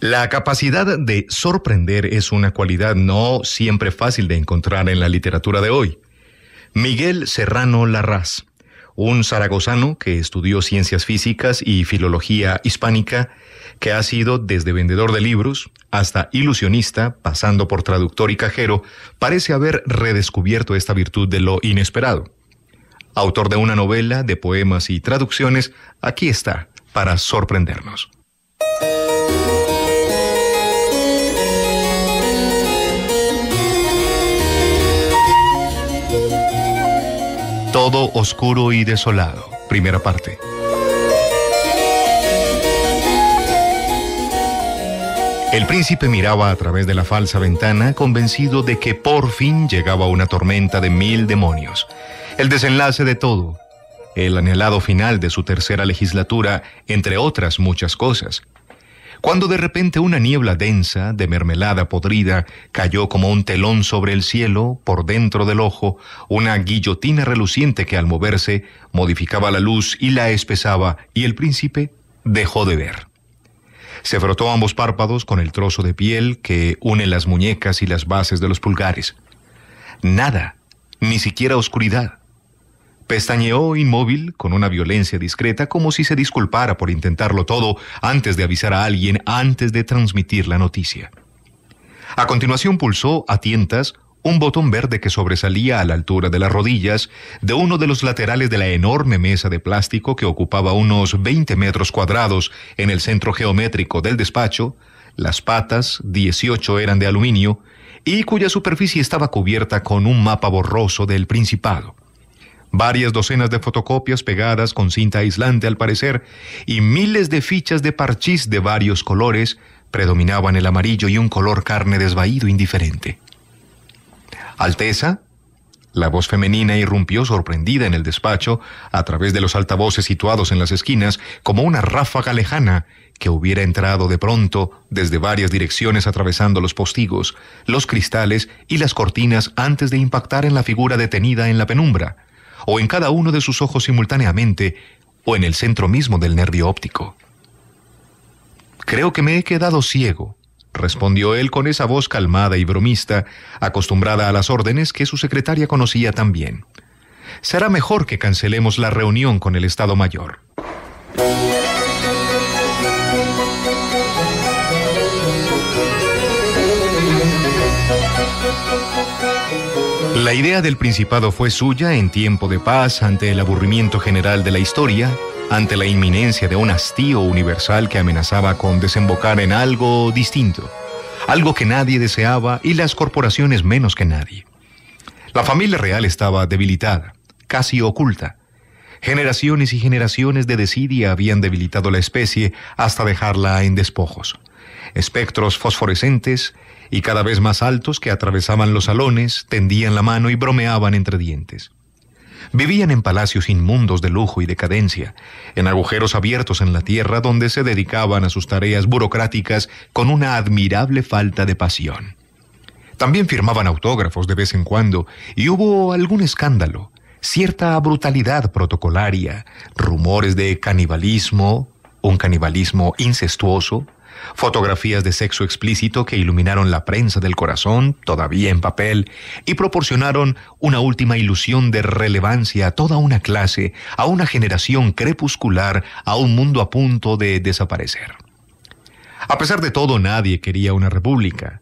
La capacidad de sorprender es una cualidad no siempre fácil de encontrar en la literatura de hoy. Miguel Serrano Larraz, un zaragozano que estudió ciencias físicas y filología hispánica, que ha sido desde vendedor de libros hasta ilusionista, pasando por traductor y cajero, parece haber redescubierto esta virtud de lo inesperado. Autor de una novela, de poemas y traducciones, aquí está, para sorprendernos. todo oscuro y desolado. Primera parte. El príncipe miraba a través de la falsa ventana, convencido de que por fin llegaba una tormenta de mil demonios. El desenlace de todo, el anhelado final de su tercera legislatura, entre otras muchas cosas cuando de repente una niebla densa, de mermelada podrida, cayó como un telón sobre el cielo, por dentro del ojo, una guillotina reluciente que al moverse modificaba la luz y la espesaba, y el príncipe dejó de ver. Se frotó ambos párpados con el trozo de piel que une las muñecas y las bases de los pulgares. Nada, ni siquiera oscuridad. Pestañeó inmóvil con una violencia discreta como si se disculpara por intentarlo todo antes de avisar a alguien, antes de transmitir la noticia. A continuación pulsó a tientas un botón verde que sobresalía a la altura de las rodillas de uno de los laterales de la enorme mesa de plástico que ocupaba unos 20 metros cuadrados en el centro geométrico del despacho, las patas, 18 eran de aluminio, y cuya superficie estaba cubierta con un mapa borroso del Principado varias docenas de fotocopias pegadas con cinta aislante al parecer, y miles de fichas de parchís de varios colores predominaban el amarillo y un color carne desvaído indiferente. Alteza, la voz femenina irrumpió sorprendida en el despacho a través de los altavoces situados en las esquinas como una ráfaga lejana que hubiera entrado de pronto desde varias direcciones atravesando los postigos, los cristales y las cortinas antes de impactar en la figura detenida en la penumbra o en cada uno de sus ojos simultáneamente, o en el centro mismo del nervio óptico. Creo que me he quedado ciego, respondió él con esa voz calmada y bromista, acostumbrada a las órdenes que su secretaria conocía tan bien. Será mejor que cancelemos la reunión con el Estado Mayor. La idea del Principado fue suya en tiempo de paz ante el aburrimiento general de la historia, ante la inminencia de un hastío universal que amenazaba con desembocar en algo distinto, algo que nadie deseaba y las corporaciones menos que nadie. La familia real estaba debilitada, casi oculta. Generaciones y generaciones de desidia habían debilitado la especie hasta dejarla en despojos. Espectros fosforescentes, y cada vez más altos que atravesaban los salones, tendían la mano y bromeaban entre dientes. Vivían en palacios inmundos de lujo y decadencia, en agujeros abiertos en la tierra donde se dedicaban a sus tareas burocráticas con una admirable falta de pasión. También firmaban autógrafos de vez en cuando y hubo algún escándalo, cierta brutalidad protocolaria, rumores de canibalismo, un canibalismo incestuoso, Fotografías de sexo explícito que iluminaron la prensa del corazón, todavía en papel, y proporcionaron una última ilusión de relevancia a toda una clase, a una generación crepuscular, a un mundo a punto de desaparecer. A pesar de todo, nadie quería una república.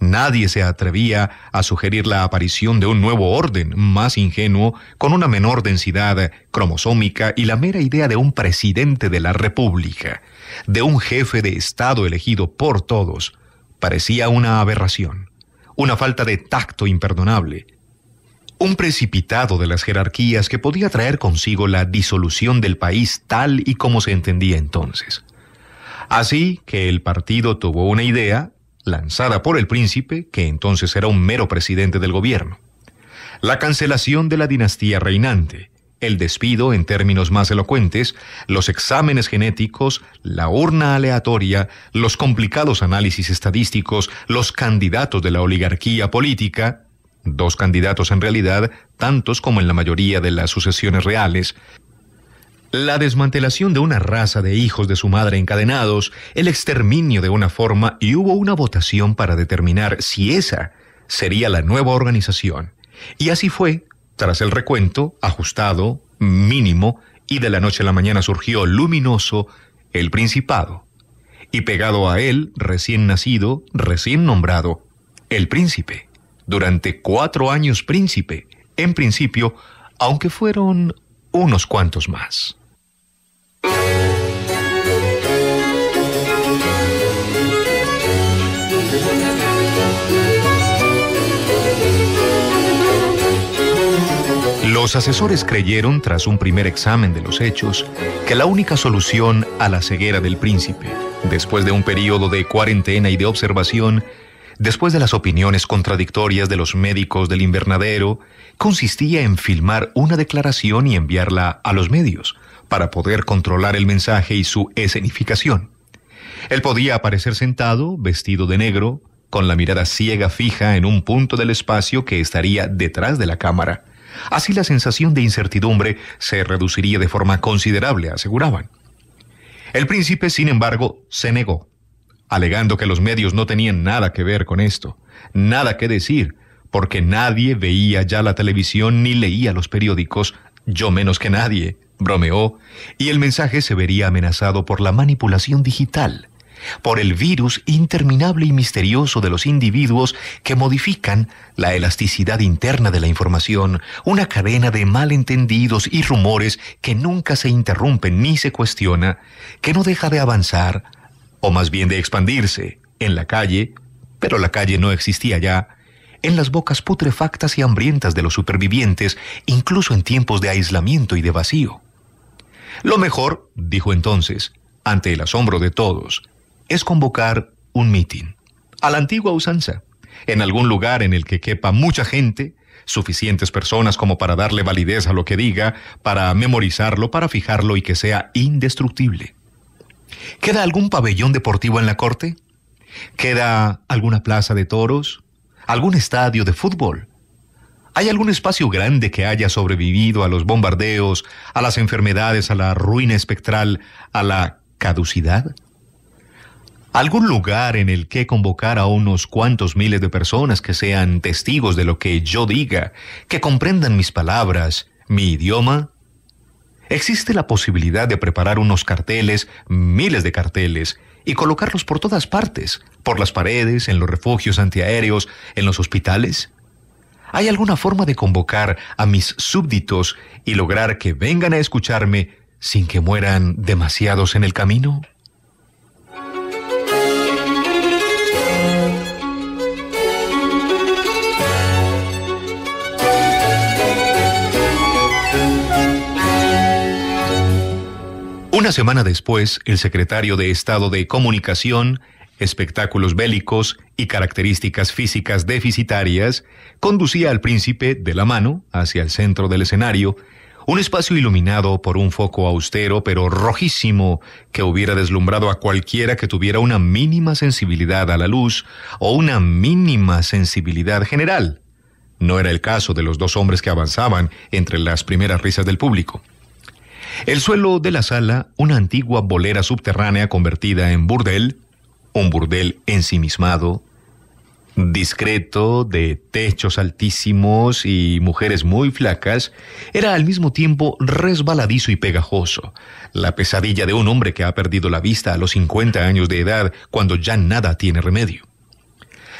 Nadie se atrevía a sugerir la aparición de un nuevo orden más ingenuo, con una menor densidad cromosómica y la mera idea de un presidente de la República, de un jefe de Estado elegido por todos parecía una aberración, una falta de tacto imperdonable, un precipitado de las jerarquías que podía traer consigo la disolución del país tal y como se entendía entonces. Así que el partido tuvo una idea, lanzada por el príncipe, que entonces era un mero presidente del gobierno. La cancelación de la dinastía reinante, el despido en términos más elocuentes, los exámenes genéticos, la urna aleatoria, los complicados análisis estadísticos, los candidatos de la oligarquía política, dos candidatos en realidad, tantos como en la mayoría de las sucesiones reales, la desmantelación de una raza de hijos de su madre encadenados, el exterminio de una forma y hubo una votación para determinar si esa sería la nueva organización. Y así fue tras el recuento, ajustado, mínimo, y de la noche a la mañana surgió luminoso el principado, y pegado a él, recién nacido, recién nombrado, el príncipe, durante cuatro años príncipe, en principio, aunque fueron unos cuantos más. Los asesores creyeron, tras un primer examen de los hechos, que la única solución a la ceguera del príncipe, después de un periodo de cuarentena y de observación, después de las opiniones contradictorias de los médicos del invernadero, consistía en filmar una declaración y enviarla a los medios, para poder controlar el mensaje y su escenificación. Él podía aparecer sentado, vestido de negro, con la mirada ciega fija en un punto del espacio que estaría detrás de la cámara Así la sensación de incertidumbre se reduciría de forma considerable, aseguraban. El príncipe, sin embargo, se negó, alegando que los medios no tenían nada que ver con esto, nada que decir, porque nadie veía ya la televisión ni leía los periódicos, yo menos que nadie, bromeó, y el mensaje se vería amenazado por la manipulación digital por el virus interminable y misterioso de los individuos que modifican la elasticidad interna de la información, una cadena de malentendidos y rumores que nunca se interrumpen ni se cuestiona, que no deja de avanzar, o más bien de expandirse, en la calle, pero la calle no existía ya, en las bocas putrefactas y hambrientas de los supervivientes, incluso en tiempos de aislamiento y de vacío. Lo mejor, dijo entonces, ante el asombro de todos, es convocar un mitin, a la antigua usanza, en algún lugar en el que quepa mucha gente, suficientes personas como para darle validez a lo que diga, para memorizarlo, para fijarlo y que sea indestructible. ¿Queda algún pabellón deportivo en la corte? ¿Queda alguna plaza de toros? ¿Algún estadio de fútbol? ¿Hay algún espacio grande que haya sobrevivido a los bombardeos, a las enfermedades, a la ruina espectral, a la caducidad? algún lugar en el que convocar a unos cuantos miles de personas que sean testigos de lo que yo diga, que comprendan mis palabras, mi idioma. Existe la posibilidad de preparar unos carteles, miles de carteles, y colocarlos por todas partes, por las paredes, en los refugios antiaéreos, en los hospitales. ¿Hay alguna forma de convocar a mis súbditos y lograr que vengan a escucharme sin que mueran demasiados en el camino? Una semana después, el secretario de Estado de Comunicación, Espectáculos Bélicos y Características Físicas Deficitarias conducía al príncipe de la mano hacia el centro del escenario, un espacio iluminado por un foco austero pero rojísimo que hubiera deslumbrado a cualquiera que tuviera una mínima sensibilidad a la luz o una mínima sensibilidad general. No era el caso de los dos hombres que avanzaban entre las primeras risas del público. El suelo de la sala, una antigua bolera subterránea convertida en burdel, un burdel ensimismado, discreto, de techos altísimos y mujeres muy flacas, era al mismo tiempo resbaladizo y pegajoso, la pesadilla de un hombre que ha perdido la vista a los 50 años de edad cuando ya nada tiene remedio.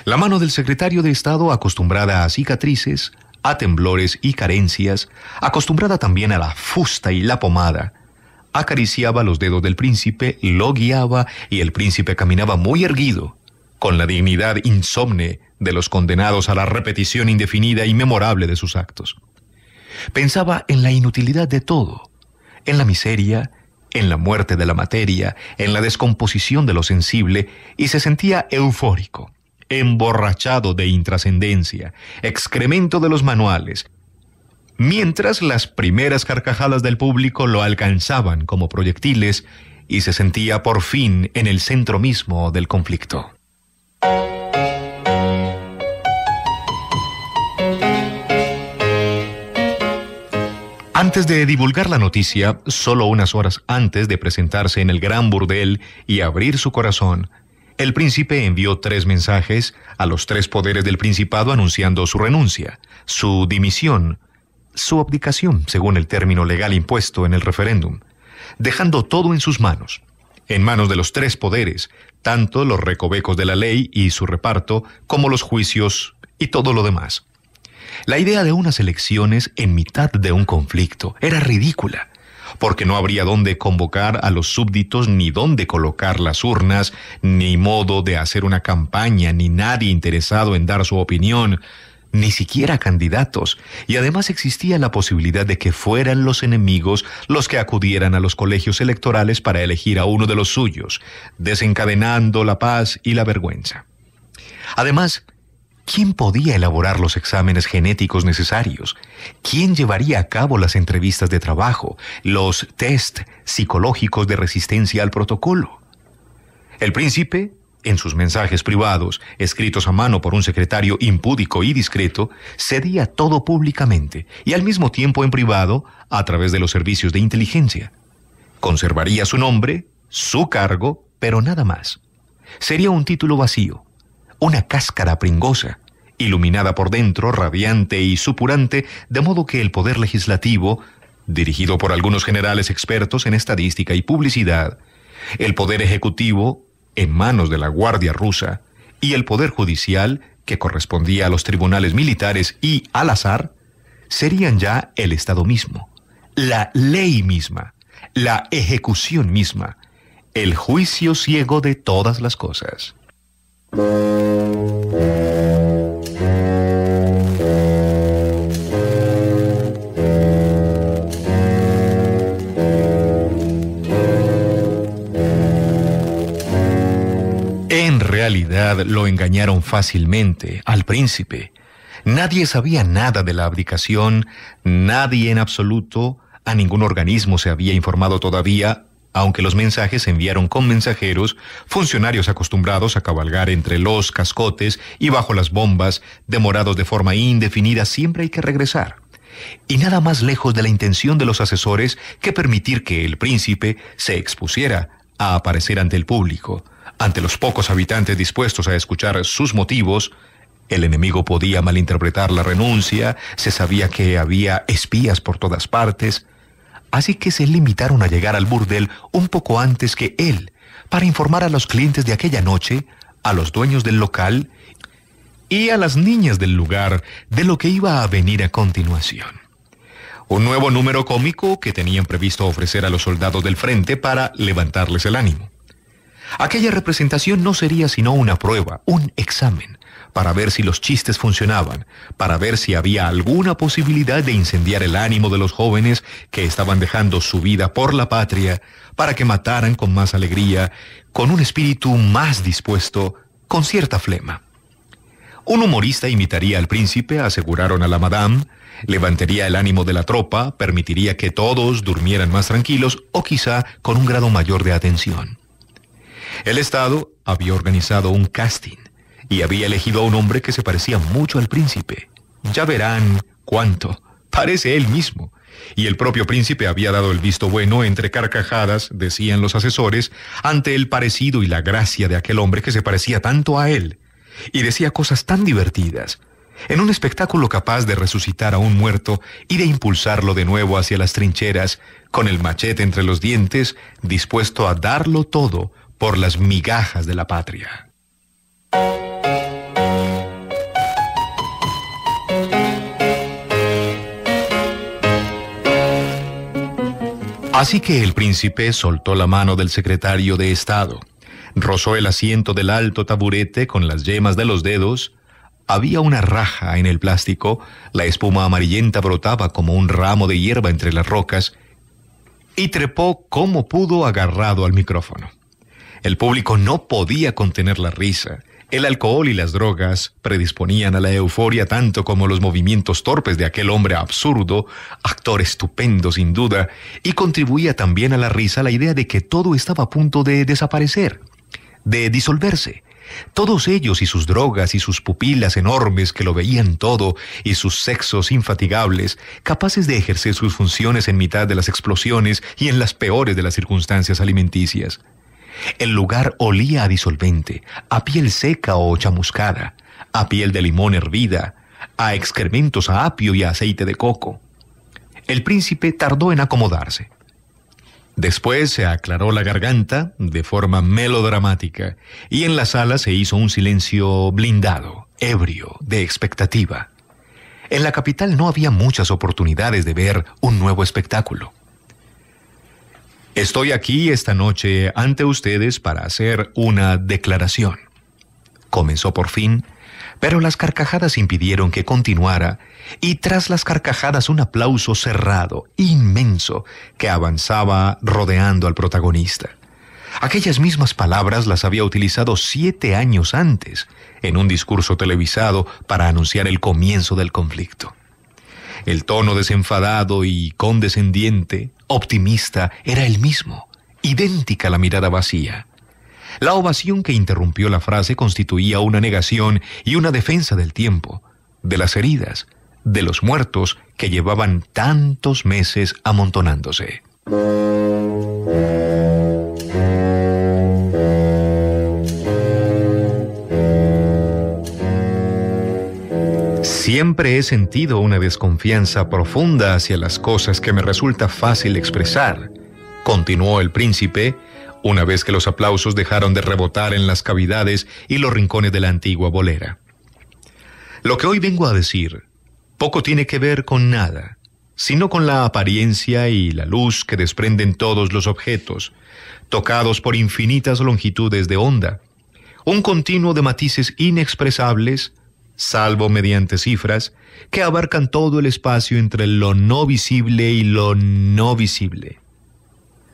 La mano del secretario de Estado, acostumbrada a cicatrices, a temblores y carencias, acostumbrada también a la fusta y la pomada, acariciaba los dedos del príncipe, lo guiaba y el príncipe caminaba muy erguido, con la dignidad insomne de los condenados a la repetición indefinida y memorable de sus actos. Pensaba en la inutilidad de todo, en la miseria, en la muerte de la materia, en la descomposición de lo sensible, y se sentía eufórico emborrachado de intrascendencia, excremento de los manuales, mientras las primeras carcajadas del público lo alcanzaban como proyectiles y se sentía por fin en el centro mismo del conflicto. Antes de divulgar la noticia, solo unas horas antes de presentarse en el gran burdel y abrir su corazón, el príncipe envió tres mensajes a los tres poderes del principado anunciando su renuncia, su dimisión, su abdicación, según el término legal impuesto en el referéndum, dejando todo en sus manos, en manos de los tres poderes, tanto los recovecos de la ley y su reparto, como los juicios y todo lo demás. La idea de unas elecciones en mitad de un conflicto era ridícula porque no habría dónde convocar a los súbditos, ni dónde colocar las urnas, ni modo de hacer una campaña, ni nadie interesado en dar su opinión ni siquiera candidatos, y además existía la posibilidad de que fueran los enemigos los que acudieran a los colegios electorales para elegir a uno de los suyos, desencadenando la paz y la vergüenza. Además, ¿Quién podía elaborar los exámenes genéticos necesarios? ¿Quién llevaría a cabo las entrevistas de trabajo, los test psicológicos de resistencia al protocolo? El príncipe, en sus mensajes privados, escritos a mano por un secretario impúdico y discreto, cedía todo públicamente y al mismo tiempo en privado a través de los servicios de inteligencia. Conservaría su nombre, su cargo, pero nada más. Sería un título vacío, una cáscara pringosa, iluminada por dentro, radiante y supurante, de modo que el poder legislativo, dirigido por algunos generales expertos en estadística y publicidad, el poder ejecutivo, en manos de la Guardia rusa, y el poder judicial, que correspondía a los tribunales militares y al azar, serían ya el Estado mismo, la ley misma, la ejecución misma, el juicio ciego de todas las cosas. En realidad lo engañaron fácilmente al príncipe. Nadie sabía nada de la abdicación, nadie en absoluto, a ningún organismo se había informado todavía, aunque los mensajes se enviaron con mensajeros, funcionarios acostumbrados a cabalgar entre los cascotes y bajo las bombas, demorados de forma indefinida, siempre hay que regresar. Y nada más lejos de la intención de los asesores que permitir que el príncipe se expusiera a aparecer ante el público. Ante los pocos habitantes dispuestos a escuchar sus motivos, el enemigo podía malinterpretar la renuncia, se sabía que había espías por todas partes, Así que se limitaron a llegar al burdel un poco antes que él, para informar a los clientes de aquella noche, a los dueños del local y a las niñas del lugar de lo que iba a venir a continuación. Un nuevo número cómico que tenían previsto ofrecer a los soldados del frente para levantarles el ánimo. Aquella representación no sería sino una prueba, un examen, para ver si los chistes funcionaban, para ver si había alguna posibilidad de incendiar el ánimo de los jóvenes que estaban dejando su vida por la patria, para que mataran con más alegría, con un espíritu más dispuesto, con cierta flema. Un humorista imitaría al príncipe, aseguraron a la madame, levantaría el ánimo de la tropa, permitiría que todos durmieran más tranquilos o quizá con un grado mayor de atención. El Estado había organizado un casting y había elegido a un hombre que se parecía mucho al príncipe. Ya verán cuánto. Parece él mismo. Y el propio príncipe había dado el visto bueno entre carcajadas, decían los asesores, ante el parecido y la gracia de aquel hombre que se parecía tanto a él. Y decía cosas tan divertidas. En un espectáculo capaz de resucitar a un muerto y de impulsarlo de nuevo hacia las trincheras, con el machete entre los dientes, dispuesto a darlo todo por las migajas de la patria. Así que el príncipe soltó la mano del secretario de Estado, rozó el asiento del alto taburete con las yemas de los dedos, había una raja en el plástico, la espuma amarillenta brotaba como un ramo de hierba entre las rocas, y trepó como pudo agarrado al micrófono. El público no podía contener la risa, el alcohol y las drogas predisponían a la euforia tanto como los movimientos torpes de aquel hombre absurdo, actor estupendo sin duda, y contribuía también a la risa la idea de que todo estaba a punto de desaparecer, de disolverse. Todos ellos y sus drogas y sus pupilas enormes que lo veían todo y sus sexos infatigables, capaces de ejercer sus funciones en mitad de las explosiones y en las peores de las circunstancias alimenticias. El lugar olía a disolvente, a piel seca o chamuscada, a piel de limón hervida, a excrementos a apio y a aceite de coco. El príncipe tardó en acomodarse. Después se aclaró la garganta de forma melodramática y en la sala se hizo un silencio blindado, ebrio, de expectativa. En la capital no había muchas oportunidades de ver un nuevo espectáculo. Estoy aquí esta noche ante ustedes para hacer una declaración. Comenzó por fin, pero las carcajadas impidieron que continuara, y tras las carcajadas un aplauso cerrado, inmenso, que avanzaba rodeando al protagonista. Aquellas mismas palabras las había utilizado siete años antes, en un discurso televisado para anunciar el comienzo del conflicto. El tono desenfadado y condescendiente optimista, era el mismo, idéntica la mirada vacía. La ovación que interrumpió la frase constituía una negación y una defensa del tiempo, de las heridas, de los muertos que llevaban tantos meses amontonándose. Siempre he sentido una desconfianza profunda hacia las cosas que me resulta fácil expresar, continuó el príncipe, una vez que los aplausos dejaron de rebotar en las cavidades y los rincones de la antigua bolera. Lo que hoy vengo a decir poco tiene que ver con nada, sino con la apariencia y la luz que desprenden todos los objetos, tocados por infinitas longitudes de onda, un continuo de matices inexpresables salvo mediante cifras, que abarcan todo el espacio entre lo no visible y lo no visible.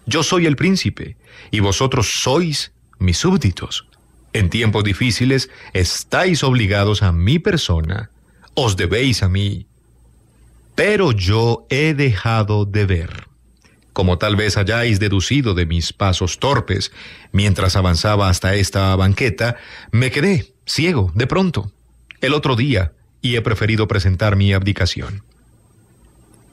Yo soy el príncipe, y vosotros sois mis súbditos. En tiempos difíciles estáis obligados a mi persona, os debéis a mí. Pero yo he dejado de ver. Como tal vez hayáis deducido de mis pasos torpes, mientras avanzaba hasta esta banqueta, me quedé ciego de pronto el otro día y he preferido presentar mi abdicación.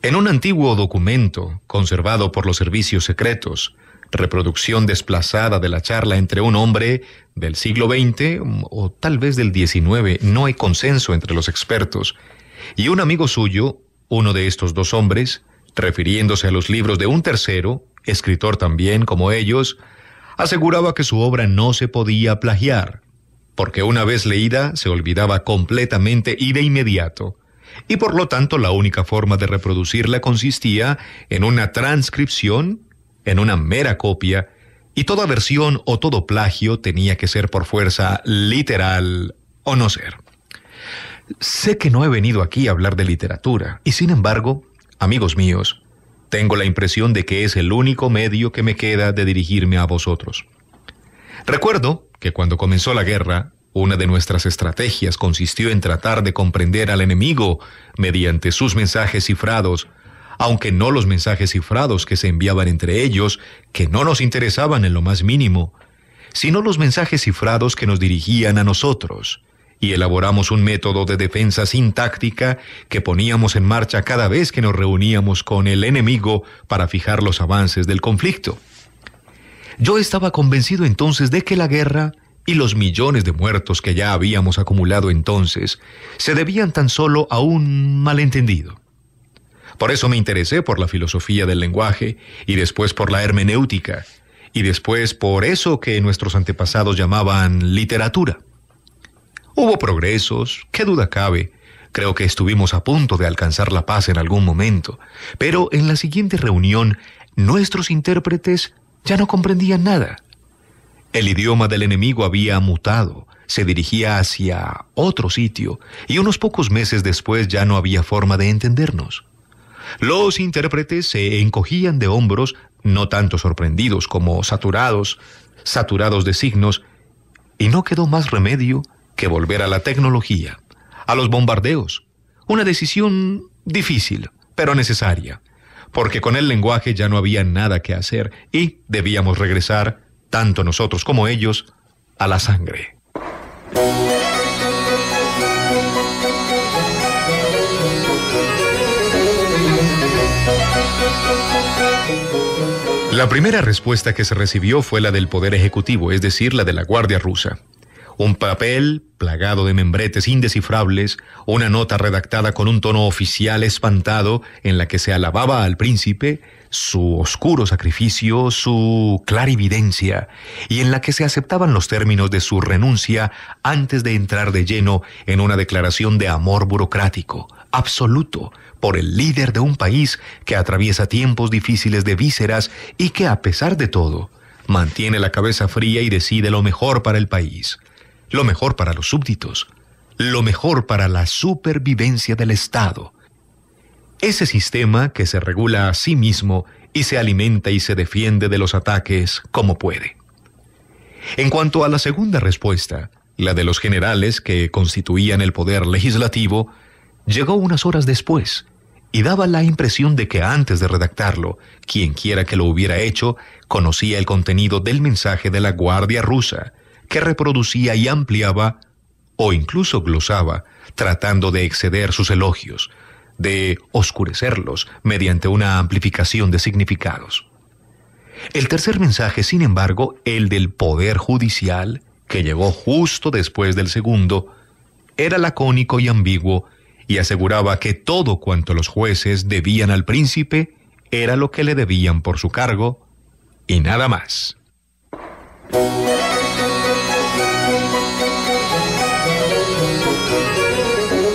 En un antiguo documento conservado por los servicios secretos, reproducción desplazada de la charla entre un hombre del siglo XX o tal vez del XIX, no hay consenso entre los expertos, y un amigo suyo, uno de estos dos hombres, refiriéndose a los libros de un tercero, escritor también como ellos, aseguraba que su obra no se podía plagiar, porque una vez leída se olvidaba completamente y de inmediato, y por lo tanto la única forma de reproducirla consistía en una transcripción, en una mera copia, y toda versión o todo plagio tenía que ser por fuerza literal o no ser. Sé que no he venido aquí a hablar de literatura, y sin embargo, amigos míos, tengo la impresión de que es el único medio que me queda de dirigirme a vosotros. Recuerdo, que cuando comenzó la guerra, una de nuestras estrategias consistió en tratar de comprender al enemigo mediante sus mensajes cifrados, aunque no los mensajes cifrados que se enviaban entre ellos, que no nos interesaban en lo más mínimo, sino los mensajes cifrados que nos dirigían a nosotros, y elaboramos un método de defensa sintáctica que poníamos en marcha cada vez que nos reuníamos con el enemigo para fijar los avances del conflicto. Yo estaba convencido entonces de que la guerra y los millones de muertos que ya habíamos acumulado entonces se debían tan solo a un malentendido. Por eso me interesé por la filosofía del lenguaje y después por la hermenéutica y después por eso que nuestros antepasados llamaban literatura. Hubo progresos, qué duda cabe, Creo que estuvimos a punto de alcanzar la paz en algún momento, pero en la siguiente reunión nuestros intérpretes ya no comprendían nada. El idioma del enemigo había mutado, se dirigía hacia otro sitio y unos pocos meses después ya no había forma de entendernos. Los intérpretes se encogían de hombros, no tanto sorprendidos como saturados, saturados de signos, y no quedó más remedio que volver a la tecnología, a los bombardeos. Una decisión difícil, pero necesaria porque con el lenguaje ya no había nada que hacer y debíamos regresar, tanto nosotros como ellos, a la sangre. La primera respuesta que se recibió fue la del Poder Ejecutivo, es decir, la de la Guardia Rusa un papel plagado de membretes indescifrables, una nota redactada con un tono oficial espantado en la que se alababa al príncipe, su oscuro sacrificio, su clarividencia, y en la que se aceptaban los términos de su renuncia antes de entrar de lleno en una declaración de amor burocrático, absoluto, por el líder de un país que atraviesa tiempos difíciles de vísceras y que, a pesar de todo, mantiene la cabeza fría y decide lo mejor para el país lo mejor para los súbditos, lo mejor para la supervivencia del Estado. Ese sistema que se regula a sí mismo y se alimenta y se defiende de los ataques como puede. En cuanto a la segunda respuesta, la de los generales que constituían el poder legislativo, llegó unas horas después y daba la impresión de que antes de redactarlo, quienquiera que lo hubiera hecho conocía el contenido del mensaje de la Guardia rusa, que reproducía y ampliaba o incluso glosaba, tratando de exceder sus elogios, de oscurecerlos mediante una amplificación de significados. El tercer mensaje, sin embargo, el del Poder Judicial, que llegó justo después del segundo, era lacónico y ambiguo y aseguraba que todo cuanto los jueces debían al príncipe era lo que le debían por su cargo y nada más.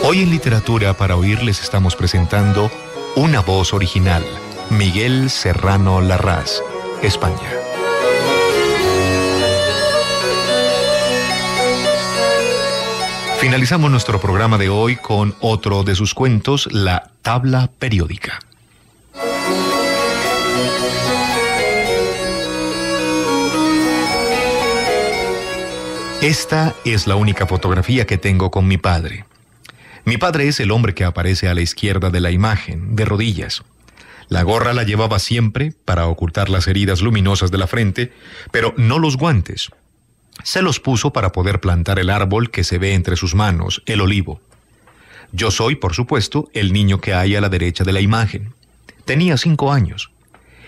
Hoy en Literatura para Oír les estamos presentando una voz original, Miguel Serrano Larraz, España. Finalizamos nuestro programa de hoy con otro de sus cuentos, La Tabla Periódica. Esta es la única fotografía que tengo con mi padre. Mi padre es el hombre que aparece a la izquierda de la imagen, de rodillas. La gorra la llevaba siempre para ocultar las heridas luminosas de la frente, pero no los guantes. Se los puso para poder plantar el árbol que se ve entre sus manos, el olivo. Yo soy, por supuesto, el niño que hay a la derecha de la imagen. Tenía cinco años.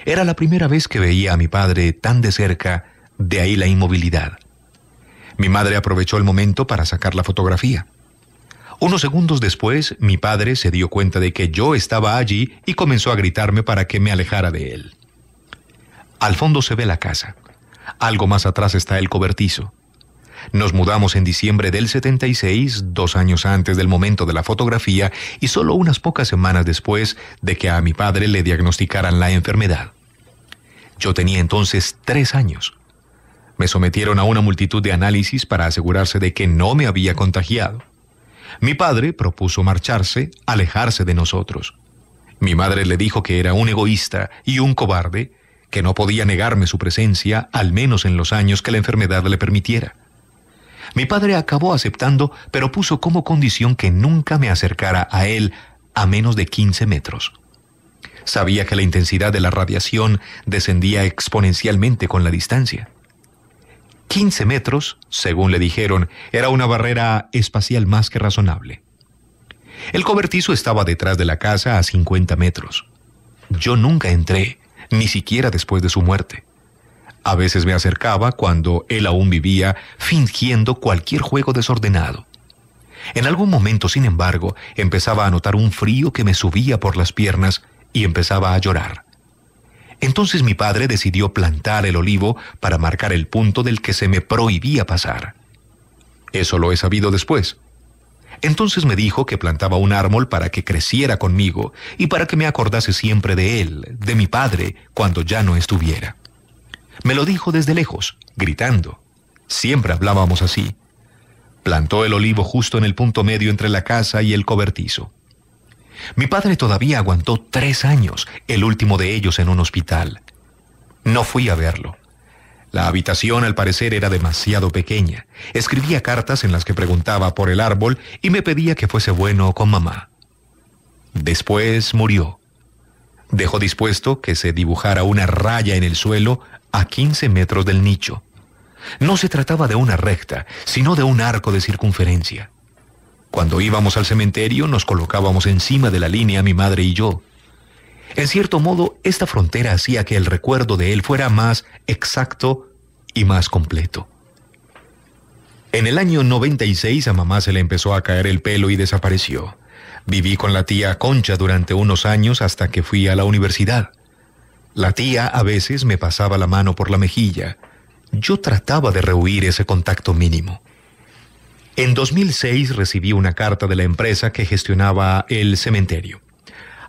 Era la primera vez que veía a mi padre tan de cerca, de ahí la inmovilidad. Mi madre aprovechó el momento para sacar la fotografía. Unos segundos después, mi padre se dio cuenta de que yo estaba allí y comenzó a gritarme para que me alejara de él. Al fondo se ve la casa. Algo más atrás está el cobertizo. Nos mudamos en diciembre del 76, dos años antes del momento de la fotografía y solo unas pocas semanas después de que a mi padre le diagnosticaran la enfermedad. Yo tenía entonces tres años. Me sometieron a una multitud de análisis para asegurarse de que no me había contagiado. Mi padre propuso marcharse, alejarse de nosotros. Mi madre le dijo que era un egoísta y un cobarde, que no podía negarme su presencia, al menos en los años que la enfermedad le permitiera. Mi padre acabó aceptando, pero puso como condición que nunca me acercara a él a menos de 15 metros. Sabía que la intensidad de la radiación descendía exponencialmente con la distancia. 15 metros, según le dijeron, era una barrera espacial más que razonable. El cobertizo estaba detrás de la casa a 50 metros. Yo nunca entré, ni siquiera después de su muerte. A veces me acercaba cuando él aún vivía, fingiendo cualquier juego desordenado. En algún momento, sin embargo, empezaba a notar un frío que me subía por las piernas y empezaba a llorar. Entonces mi padre decidió plantar el olivo para marcar el punto del que se me prohibía pasar. Eso lo he sabido después. Entonces me dijo que plantaba un árbol para que creciera conmigo y para que me acordase siempre de él, de mi padre, cuando ya no estuviera. Me lo dijo desde lejos, gritando. Siempre hablábamos así. Plantó el olivo justo en el punto medio entre la casa y el cobertizo. Mi padre todavía aguantó tres años, el último de ellos en un hospital. No fui a verlo. La habitación al parecer era demasiado pequeña. Escribía cartas en las que preguntaba por el árbol y me pedía que fuese bueno con mamá. Después murió. Dejó dispuesto que se dibujara una raya en el suelo a 15 metros del nicho. No se trataba de una recta, sino de un arco de circunferencia. Cuando íbamos al cementerio nos colocábamos encima de la línea mi madre y yo. En cierto modo, esta frontera hacía que el recuerdo de él fuera más exacto y más completo. En el año 96 a mamá se le empezó a caer el pelo y desapareció. Viví con la tía Concha durante unos años hasta que fui a la universidad. La tía a veces me pasaba la mano por la mejilla. Yo trataba de rehuir ese contacto mínimo. En 2006 recibí una carta de la empresa que gestionaba el cementerio.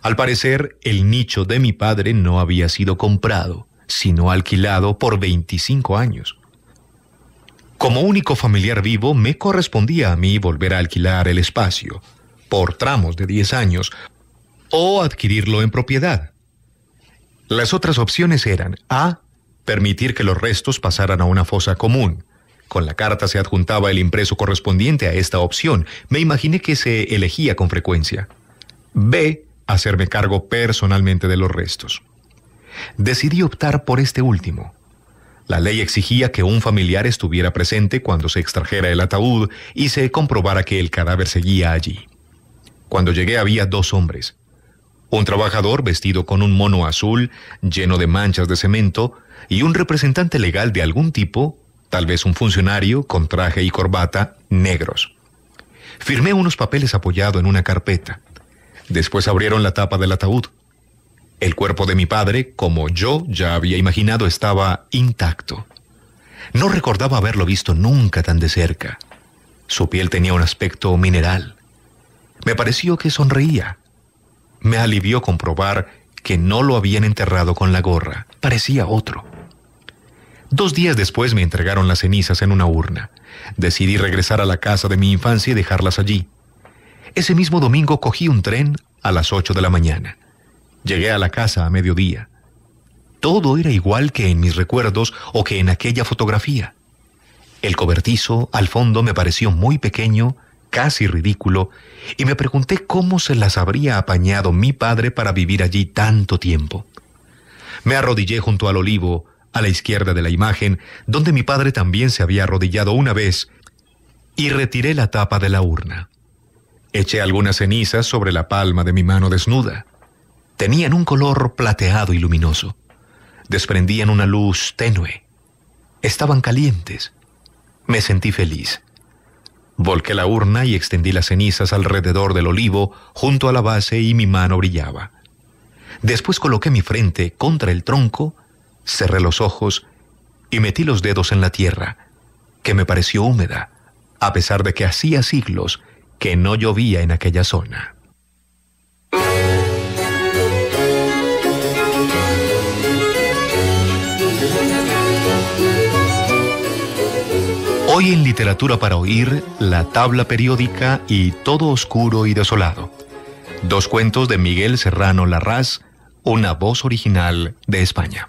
Al parecer, el nicho de mi padre no había sido comprado, sino alquilado por 25 años. Como único familiar vivo, me correspondía a mí volver a alquilar el espacio, por tramos de 10 años, o adquirirlo en propiedad. Las otras opciones eran A. Permitir que los restos pasaran a una fosa común. Con la carta se adjuntaba el impreso correspondiente a esta opción. Me imaginé que se elegía con frecuencia. B. Hacerme cargo personalmente de los restos. Decidí optar por este último. La ley exigía que un familiar estuviera presente cuando se extrajera el ataúd y se comprobara que el cadáver seguía allí. Cuando llegué había dos hombres. Un trabajador vestido con un mono azul lleno de manchas de cemento y un representante legal de algún tipo tal vez un funcionario con traje y corbata negros. Firmé unos papeles apoyado en una carpeta. Después abrieron la tapa del ataúd. El cuerpo de mi padre, como yo ya había imaginado, estaba intacto. No recordaba haberlo visto nunca tan de cerca. Su piel tenía un aspecto mineral. Me pareció que sonreía. Me alivió comprobar que no lo habían enterrado con la gorra. Parecía otro. Dos días después me entregaron las cenizas en una urna. Decidí regresar a la casa de mi infancia y dejarlas allí. Ese mismo domingo cogí un tren a las 8 de la mañana. Llegué a la casa a mediodía. Todo era igual que en mis recuerdos o que en aquella fotografía. El cobertizo al fondo me pareció muy pequeño, casi ridículo, y me pregunté cómo se las habría apañado mi padre para vivir allí tanto tiempo. Me arrodillé junto al olivo, a la izquierda de la imagen, donde mi padre también se había arrodillado una vez, y retiré la tapa de la urna. Eché algunas cenizas sobre la palma de mi mano desnuda. Tenían un color plateado y luminoso. Desprendían una luz tenue. Estaban calientes. Me sentí feliz. Volqué la urna y extendí las cenizas alrededor del olivo junto a la base y mi mano brillaba. Después coloqué mi frente contra el tronco cerré los ojos y metí los dedos en la tierra, que me pareció húmeda, a pesar de que hacía siglos que no llovía en aquella zona. Hoy en Literatura para Oír, La Tabla Periódica y Todo Oscuro y Desolado. Dos cuentos de Miguel Serrano Larraz, una voz original de España.